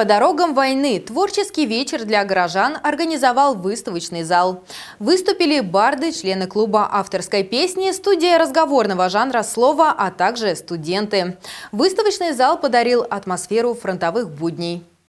По дорогам войны творческий вечер для горожан организовал выставочный зал. Выступили барды, члены клуба авторской песни, студия разговорного жанра слова, а также студенты. Выставочный зал подарил атмосферу фронтовых будней.